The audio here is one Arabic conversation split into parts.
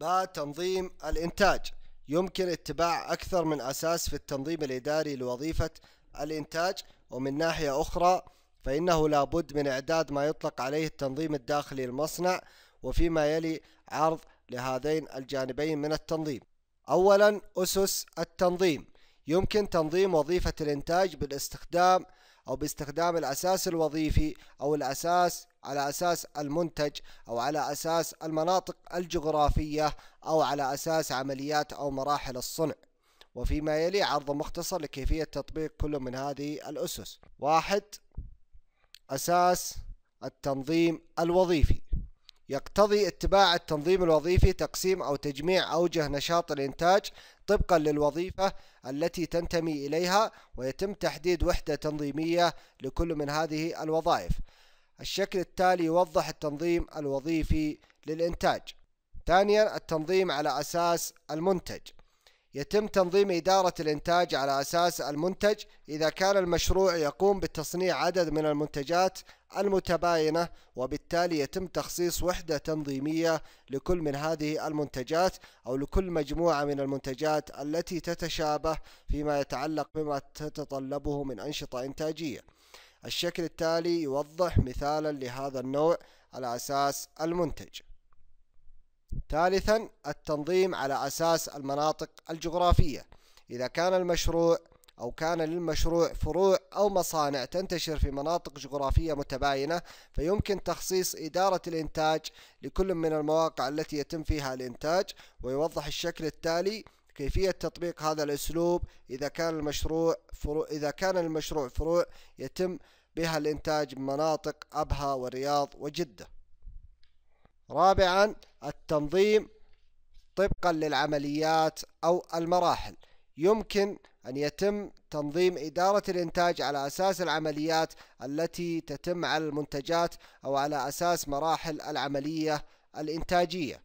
ب تنظيم الإنتاج يمكن اتباع أكثر من أساس في التنظيم الإداري لوظيفة الإنتاج ومن ناحية أخرى فإنه لابد من إعداد ما يطلق عليه التنظيم الداخلي للمصنع وفيما يلي عرض لهذين الجانبين من التنظيم أولا أسس التنظيم يمكن تنظيم وظيفة الإنتاج بالاستخدام أو باستخدام الأساس الوظيفي أو الأساس على أساس المنتج أو على أساس المناطق الجغرافية أو على أساس عمليات أو مراحل الصنع وفيما يلي عرض مختصر لكيفية تطبيق كل من هذه الأسس واحد أساس التنظيم الوظيفي يقتضي اتباع التنظيم الوظيفي تقسيم أو تجميع أوجه نشاط الإنتاج طبقا للوظيفة التي تنتمي إليها ويتم تحديد وحدة تنظيمية لكل من هذه الوظائف الشكل التالي يوضح التنظيم الوظيفي للإنتاج ثانيا التنظيم على أساس المنتج يتم تنظيم إدارة الإنتاج على أساس المنتج إذا كان المشروع يقوم بتصنيع عدد من المنتجات المتباينة وبالتالي يتم تخصيص وحدة تنظيمية لكل من هذه المنتجات أو لكل مجموعة من المنتجات التي تتشابه فيما يتعلق بما تتطلبه من أنشطة إنتاجية الشكل التالي يوضح مثالا لهذا النوع على أساس المنتج ثالثا التنظيم على أساس المناطق الجغرافية إذا كان المشروع أو كان للمشروع فروع أو مصانع تنتشر في مناطق جغرافية متباينة فيمكن تخصيص إدارة الإنتاج لكل من المواقع التي يتم فيها الإنتاج ويوضح الشكل التالي كيفية تطبيق هذا الأسلوب إذا كان المشروع فروع إذا كان المشروع فروع يتم بها الإنتاج بمناطق أبها والرياض وجدة. رابعا التنظيم طبقا للعمليات أو المراحل يمكن أن يتم تنظيم إدارة الإنتاج على أساس العمليات التي تتم على المنتجات أو على أساس مراحل العملية الإنتاجية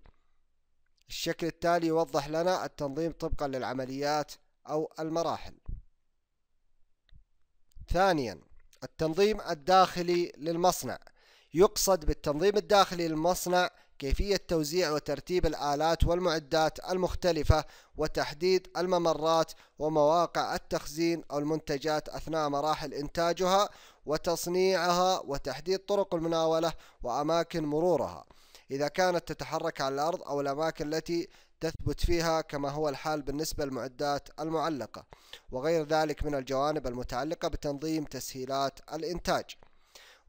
الشكل التالي يوضح لنا التنظيم طبقا للعمليات أو المراحل ثانيا التنظيم الداخلي للمصنع يقصد بالتنظيم الداخلي للمصنع كيفية توزيع وترتيب الآلات والمعدات المختلفة وتحديد الممرات ومواقع التخزين أو المنتجات أثناء مراحل إنتاجها وتصنيعها وتحديد طرق المناولة وأماكن مرورها إذا كانت تتحرك على الأرض أو الأماكن التي تثبت فيها كما هو الحال بالنسبة للمعدات المعلقة وغير ذلك من الجوانب المتعلقة بتنظيم تسهيلات الإنتاج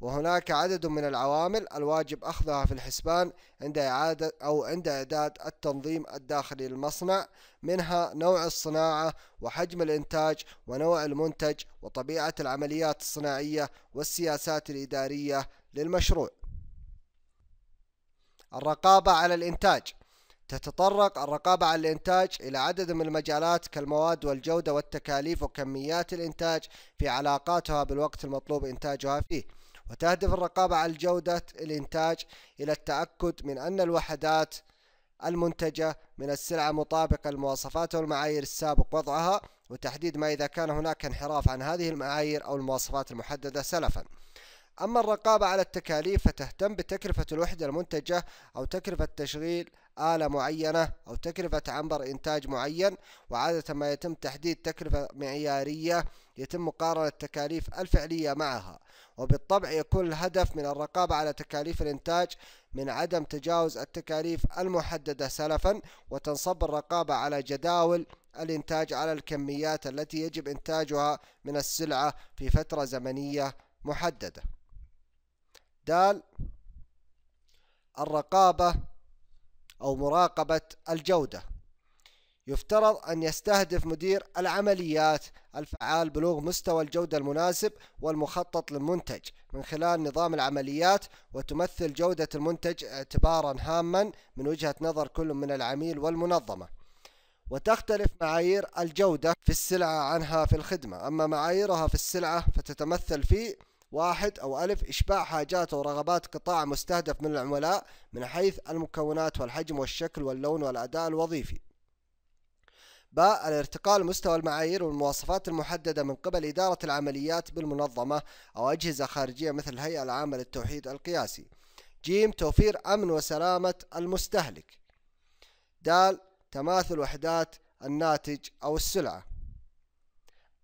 وهناك عدد من العوامل الواجب أخذها في الحسبان عند إعادة أو عند إعداد التنظيم الداخلي للمصنع منها نوع الصناعة وحجم الإنتاج ونوع المنتج وطبيعة العمليات الصناعية والسياسات الإدارية للمشروع. الرقابة على الإنتاج تتطرق الرقابة على الإنتاج إلى عدد من المجالات كالمواد والجودة والتكاليف وكميات الإنتاج في علاقاتها بالوقت المطلوب إنتاجها فيه. وتهدف الرقابة على جودة الإنتاج إلى التأكد من أن الوحدات المنتجة من السلعة مطابقة للمواصفات والمعايير السابق وضعها وتحديد ما إذا كان هناك انحراف عن هذه المعايير أو المواصفات المحددة سلفا أما الرقابة على التكاليف فتهتم بتكلفة الوحدة المنتجة أو تكلفة تشغيل آلة معينة أو تكلفة عنبر إنتاج معين وعادة ما يتم تحديد تكلفة معيارية يتم مقارنة التكاليف الفعلية معها وبالطبع يكون الهدف من الرقابة على تكاليف الإنتاج من عدم تجاوز التكاليف المحددة سلفا وتنصب الرقابة على جداول الإنتاج على الكميات التي يجب إنتاجها من السلعة في فترة زمنية محددة دال الرقابة أو مراقبة الجودة يفترض أن يستهدف مدير العمليات الفعال بلوغ مستوى الجودة المناسب والمخطط للمنتج من خلال نظام العمليات وتمثل جودة المنتج اعتبارا هاما من وجهة نظر كل من العميل والمنظمة وتختلف معايير الجودة في السلعة عنها في الخدمة أما معاييرها في السلعة فتتمثل في واحد أو ألف إشباع حاجات ورغبات قطاع مستهدف من العملاء من حيث المكونات والحجم والشكل واللون والأداء الوظيفي باء الارتقاء لمستوى المعايير والمواصفات المحددة من قبل إدارة العمليات بالمنظمة أو أجهزة خارجية مثل الهيئة العامة للتوحيد القياسي جيم توفير أمن وسلامة المستهلك دال تماثل وحدات الناتج أو السلعة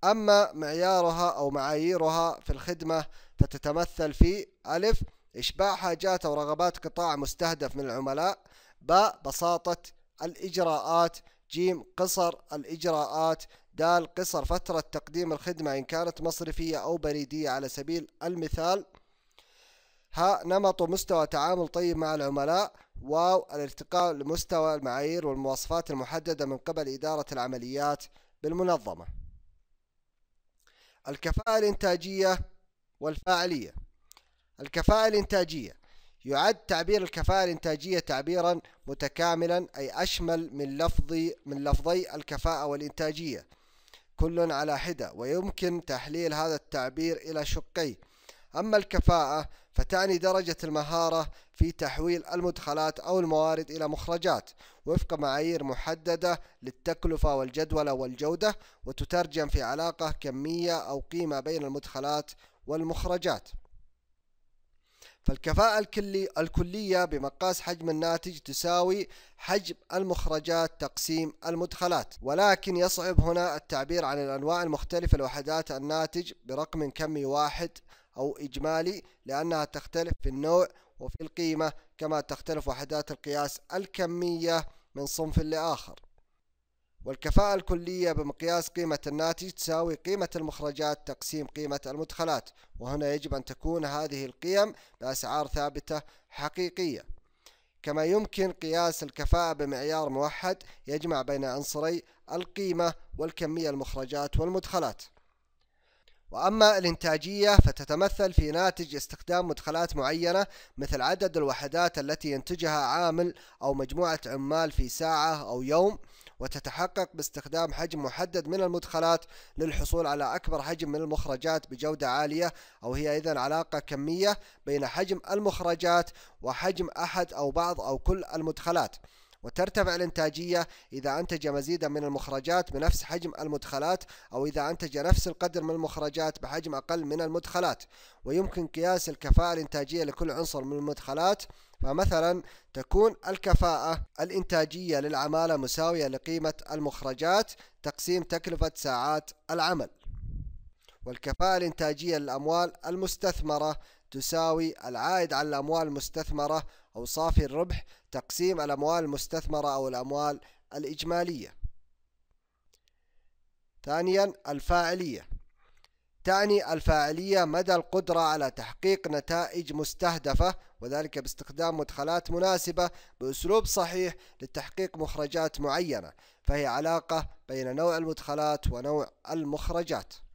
أما معيارها أو معاييرها في الخدمة فتتمثل في ألف إشباع حاجات أو رغبات قطاع مستهدف من العملاء ب بساطة الإجراءات جيم قصر الإجراءات دال قصر فترة تقديم الخدمة إن كانت مصرفية أو بريدية على سبيل المثال ها نمط ومستوى تعامل طيب مع العملاء واو الارتقاء لمستوى المعايير والمواصفات المحددة من قبل إدارة العمليات بالمنظمة الكفاءة الإنتاجية والفاعلية الكفاءة الإنتاجية يعد تعبير الكفاءة الإنتاجية تعبيرا متكاملا أي أشمل من لفظي من لفظي الكفاءة والإنتاجية كل على حدة ويمكن تحليل هذا التعبير إلى شقي أما الكفاءة فتعني درجة المهارة في تحويل المدخلات أو الموارد إلى مخرجات وفق معايير محددة للتكلفة والجدولة والجودة وتترجم في علاقة كمية أو قيمة بين المدخلات والمخرجات فالكفاءة الكلي الكلية بمقاس حجم الناتج تساوي حجم المخرجات تقسيم المدخلات ولكن يصعب هنا التعبير عن الأنواع المختلفة لوحدات الناتج برقم كمي واحد أو إجمالي لأنها تختلف في النوع وفي القيمة كما تختلف وحدات القياس الكمية من صنف لآخر والكفاءة الكلية بمقياس قيمة الناتج تساوي قيمة المخرجات تقسيم قيمة المدخلات وهنا يجب أن تكون هذه القيم بأسعار ثابتة حقيقية كما يمكن قياس الكفاءة بمعيار موحد يجمع بين عنصري القيمة والكمية المخرجات والمدخلات وأما الإنتاجية فتتمثل في ناتج استخدام مدخلات معينة مثل عدد الوحدات التي ينتجها عامل أو مجموعة عمال في ساعة أو يوم وتتحقق باستخدام حجم محدد من المدخلات للحصول على أكبر حجم من المخرجات بجودة عالية أو هي إذا علاقة كمية بين حجم المخرجات وحجم أحد أو بعض أو كل المدخلات وترتفع الإنتاجية إذا أنتج مزيدا من المخرجات بنفس حجم المدخلات أو إذا أنتج نفس القدر من المخرجات بحجم أقل من المدخلات ويمكن قياس الكفاءة الإنتاجية لكل عنصر من المدخلات فمثلا تكون الكفاءة الإنتاجية للعمالة مساوية لقيمة المخرجات تقسيم تكلفة ساعات العمل والكفاءة الإنتاجية للأموال المستثمرة تساوي العائد على الأموال المستثمرة أو صافي الربح تقسيم الأموال المستثمرة أو الأموال الإجمالية ثانيا الفاعلية تعني الفاعلية مدى القدرة على تحقيق نتائج مستهدفة وذلك باستخدام مدخلات مناسبة بأسلوب صحيح لتحقيق مخرجات معينة فهي علاقة بين نوع المدخلات ونوع المخرجات